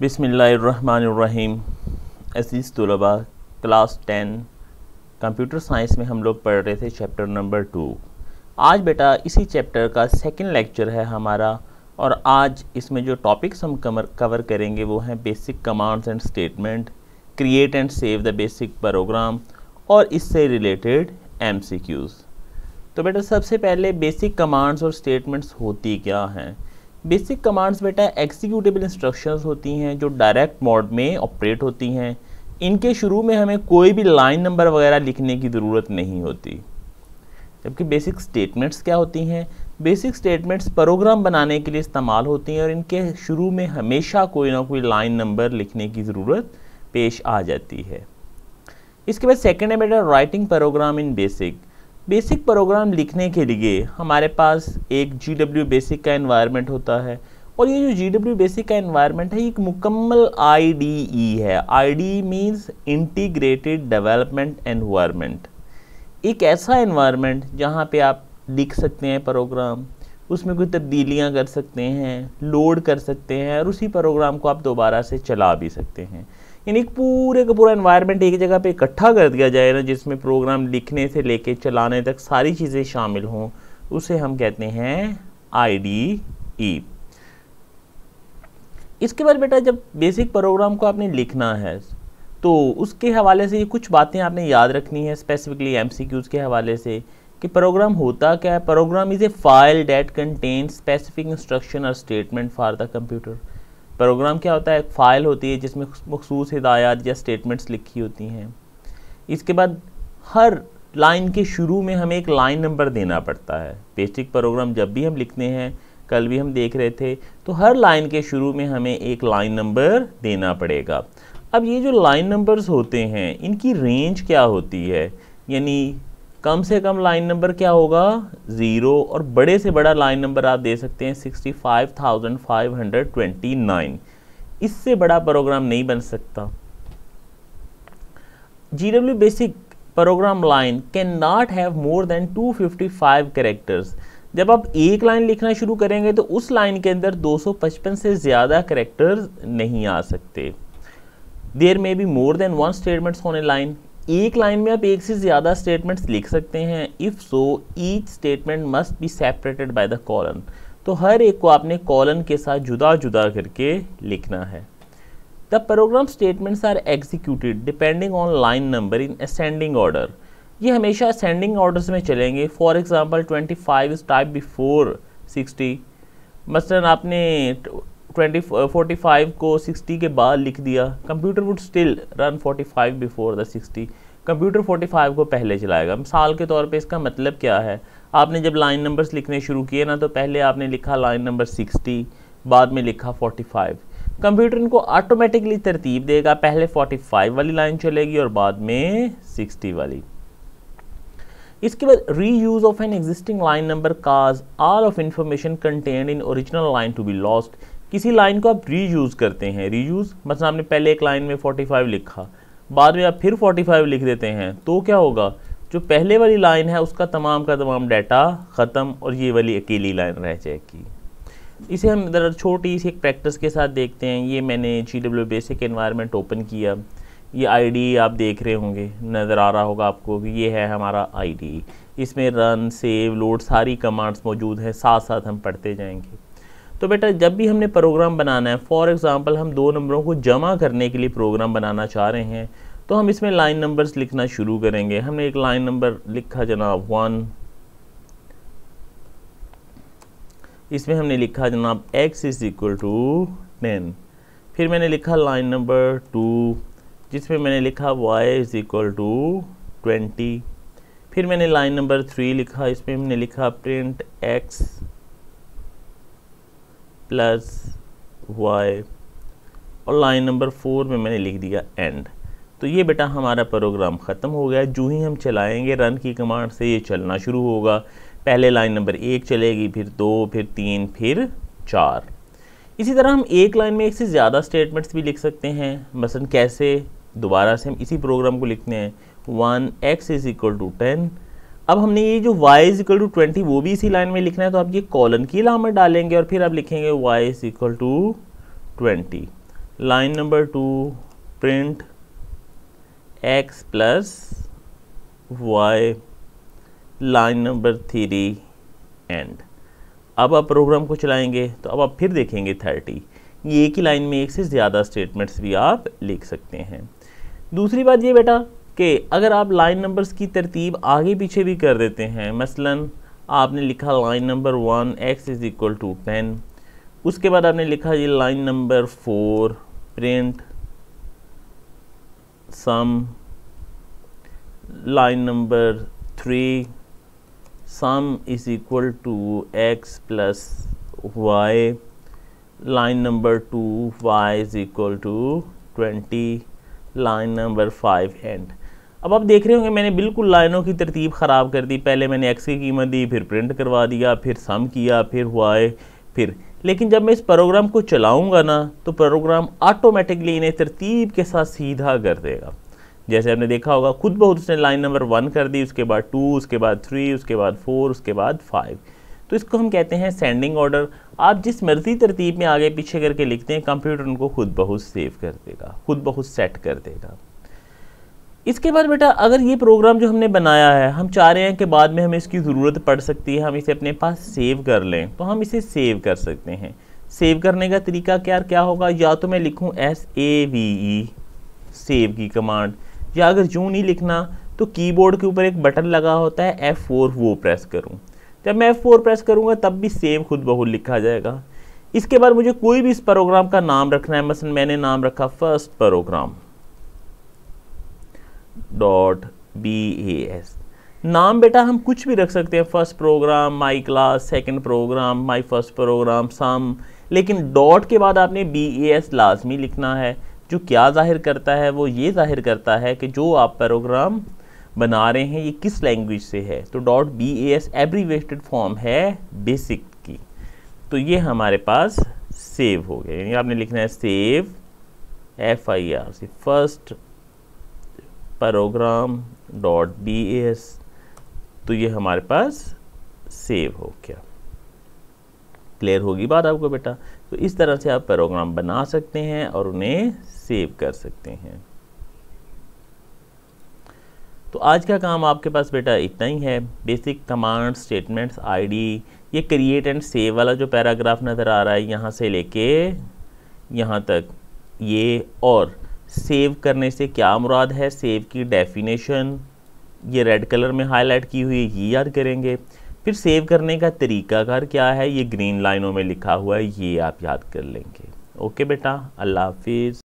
बिसमीम अज़ीज़ तलबा class ten computer science में हम लोग पढ़ रहे थे चैप्टर नंबर टू आज बेटा इसी चैप्टर का सेकंड लेक्चर है हमारा और आज इसमें जो टॉपिक्स हम कमर कवर करेंगे वो हैं basic commands and statement create and save the basic program और इससे रिलेटेड एम तो बेटा सबसे पहले बेसिक कमांड्स और स्टेटमेंट्स होती क्या हैं बेसिक कमांड्स बेटा एक्सिक्यूटेबल इंस्ट्रक्शंस होती हैं जो डायरेक्ट मोड में ऑपरेट होती हैं इनके शुरू में हमें कोई भी लाइन नंबर वगैरह लिखने की ज़रूरत नहीं होती जबकि बेसिक स्टेटमेंट्स क्या होती हैं बेसिक स्टेटमेंट्स प्रोग्राम बनाने के लिए इस्तेमाल होती हैं और इनके शुरू में हमेशा कोई ना कोई लाइन नंबर लिखने की ज़रूरत पेश आ जाती है इसके बाद सेकेंड है बेटा writing program in BASIC BASIC program लिखने के लिए हमारे पास एक जी डब्ल्यू बेसिक का इन्वायरमेंट होता है और ये जो जी डब्ल्यू बेसिक का इन्वायरमेंट है ये एक मुकम्मल आई डी ई है I D means integrated development environment एक ऐसा इन्वायरमेंट जहाँ पे आप लिख सकते हैं प्रोग्राम उसमें कोई तब्दीलियाँ कर सकते हैं लोड कर सकते हैं और उसी प्रोग्राम को आप दोबारा से चला भी सकते हैं यानी पूरे का पूरा इन्वायरमेंट एक जगह पे इकट्ठा कर दिया जाए ना जिसमें प्रोग्राम लिखने से लेके चलाने तक सारी चीज़ें शामिल हों उसे हम कहते हैं आई e। इसके बाद बेटा जब बेसिक प्रोग्राम को आपने लिखना है तो उसके हवाले से ये कुछ बातें आपने याद रखनी है स्पेसिफिकली एम के हवाले से कि प्रोग्राम होता क्या है program is a file that contain specific instruction और statement for the computer program क्या होता है एक फ़ाइल होती है जिसमें मखसूस हिदायत या स्टेटमेंट्स लिखी होती हैं इसके बाद हर लाइन के शुरू में हमें एक लाइन नंबर देना पड़ता है बेसिक प्रोग्राम जब भी हम लिखते हैं कल भी हम देख रहे थे तो हर लाइन के शुरू में हमें एक लाइन नंबर देना पड़ेगा अब ये जो लाइन नंबर्स होते हैं इनकी रेंज क्या होती है यानी कम से कम लाइन नंबर क्या होगा ज़ीरो और बड़े से बड़ा लाइन नंबर आप दे सकते हैं sixty five thousand five hundred twenty nine इससे बड़ा प्रोग्राम नहीं बन सकता G W BASIC program line can not have more than two fifty five characters जब आप एक लाइन लिखना शुरू करेंगे तो उस लाइन के अंदर 255 से ज़्यादा करेक्टर्स नहीं आ सकते there may be more than one statements on a line एक लाइन में आप एक से ज़्यादा स्टेटमेंट्स लिख सकते हैं if so each statement must be separated by the colon तो हर एक को आपने कॉलन के साथ जुदा जुदा करके लिखना है the program statements are executed depending on line number in ascending order ये हमेशा असेंडिंग ऑर्डर में चलेंगे for example twenty five is type before sixty मसलन आपने ट्वेंटी फोर्टी फाइव को सिक्सटी के बाद लिख दिया computer would still run forty five before the sixty computer forty five को पहले चलाएगा मिसाल के तौर पे इसका मतलब क्या है आपने जब लाइन नंबर्स लिखने शुरू किए ना तो पहले आपने लिखा लाइन नंबर सिक्सटी बाद में लिखा फोर्टी फाइव कंप्यूटर इनको आटोमेटिकली तरतीब देगा पहले फोर्टी फाइव वाली लाइन चलेगी और बाद में सिक्सटी वाली इसके बाद reuse of an existing line number cause all of information contained in original line to be lost किसी लाइन को आप रीयूज़ करते हैं रीयूज़ मतलब आपने पहले एक लाइन में 45 लिखा बाद में आप फिर 45 लिख देते हैं तो क्या होगा जो पहले वाली लाइन है उसका तमाम का तमाम डाटा ख़त्म और ये वाली अकेली लाइन रह जाएगी इसे हम इधर छोटी सी एक प्रैक्टिस के साथ देखते हैं ये मैंने G W BASIC environment open किया ये आईडी आप देख रहे होंगे नज़र आ रहा होगा आपको कि ये है हमारा आईडी इसमें रन सेव लोड सारी कमांड्स मौजूद हैं साथ साथ हम पढ़ते जाएंगे तो बेटा जब भी हमने प्रोग्राम बनाना है फॉर एग्ज़ाम्पल हम दो नंबरों को जमा करने के लिए प्रोग्राम बनाना चाह रहे हैं तो हम इसमें लाइन नंबर्स लिखना शुरू करेंगे हमने एक लाइन नंबर लिखा जनाब वन इसमें हमने लिखा जनाब X is equal to ten फिर मैंने लिखा लाइन नंबर टू जिसमें मैंने लिखा Y is equal to twenty फिर मैंने लाइन नंबर थ्री लिखा इसमें हमने लिखा प्रिंट एक्स प्लस वाई और लाइन नंबर फोर में मैंने लिख दिया एंड तो ये बेटा हमारा प्रोग्राम ख़त्म हो गया जो ही हम चलाएंगे रन की कमांड से ये चलना शुरू होगा पहले लाइन नंबर एक चलेगी फिर दो फिर तीन फिर चार इसी तरह हम एक लाइन में एक से ज़्यादा स्टेटमेंट्स भी लिख सकते हैं मसलन कैसे दोबारा से हम इसी प्रोग्राम को लिखते हैं one X is equal to ten अब हमने ये जो y is equal to twenty वो भी इसी लाइन में लिखना है तो आप ये कॉलन की लामत डालेंगे और फिर आप लिखेंगे y is equal to twenty line number two print x plus y line number three and अब आप प्रोग्राम को चलाएंगे तो अब आप फिर देखेंगे थर्टी ये एक ही लाइन में एक से ज़्यादा स्टेटमेंट्स भी आप लिख सकते हैं दूसरी बात ये बेटा कि अगर आप लाइन नंबर्स की तरतीब आगे पीछे भी कर देते हैं मसलन आपने लिखा line number one X is equal to ten उसके बाद आपने लिखा ये line number four print sum line number three sum is equal to X plus Y line number two Y is equal to twenty line number five and अब आप देख रहे होंगे मैंने बिल्कुल लाइनों की तरतीब ख़राब कर दी पहले मैंने एक्स की कीमत दी फिर प्रिंट करवा दिया फिर सम किया फिर हुआ है फिर लेकिन जब मैं इस प्रोग्राम को चलाऊंगा ना तो प्रोग्राम ऑटोमेटिकली इन्हें तरतीब के साथ सीधा कर देगा जैसे आपने देखा होगा खुद बहुत उसने लाइन नंबर वन कर दी उसके बाद टू उसके बाद थ्री उसके बाद फोर उसके बाद फाइव तो इसको हम कहते हैं सेंडिंग ऑर्डर आप जिस मर्ज़ी तरतीब में आगे पीछे करके लिखते हैं कंप्यूटर उनको खुद बहुत सेव कर देगा खुद बहुत सेट कर देगा इसके बाद बेटा अगर ये प्रोग्राम जो हमने बनाया है हम चाह रहे हैं कि बाद में हमें इसकी ज़रूरत पड़ सकती है हम इसे अपने पास सेव कर लें तो हम इसे सेव कर सकते हैं सेव करने का तरीका क्या क्या होगा या तो मैं लिखूँ S A V E save की कमांड या अगर जूँ नहीं लिखना तो कीबोर्ड के ऊपर एक बटन लगा होता है एफ़ फोर वो प्रेस करूँ जब मैं एफ़ फोर प्रेस करूँगा तब भी सेव खुद बहुल लिखा जाएगा इसके बाद मुझे कोई भी इस प्रोग्राम का नाम रखना है मसलन मैंने नाम रखा first program dot B A S नाम बेटा हम कुछ भी रख सकते हैं first program my class second program my first program sum लेकिन डॉट के बाद आपने बी ए एस लाजमी लिखना है जो क्या जाहिर करता है वो ये जाहिर करता है कि जो आप प्रोग्राम बना रहे हैं ये किस लैंग्वेज से है तो dot B A S abbreviated form है बेसिक की तो ये हमारे पास सेव हो गया यानी आपने लिखना है सेव एफ आई आर से first program dot B S तो ये हमारे पास सेव हो गया क्लियर होगी बात आपको बेटा तो इस तरह से आप प्रोग्राम बना सकते हैं और उन्हें सेव कर सकते हैं तो आज का काम आपके पास बेटा इतना ही है बेसिक कमांड स्टेटमेंट्स आईडी ये क्रिएट एंड सेव वाला जो पैराग्राफ नज़र आ रहा है यहाँ से लेके यहाँ तक ये और सेव करने से क्या मुराद है सेव की डेफिनेशन ये रेड कलर में हाईलाइट की हुई है ये याद करेंगे फिर सेव करने का तरीकाकार क्या है ये ग्रीन लाइनों में लिखा हुआ है ये आप याद कर लेंगे ओके बेटा अल्लाह हाफिज़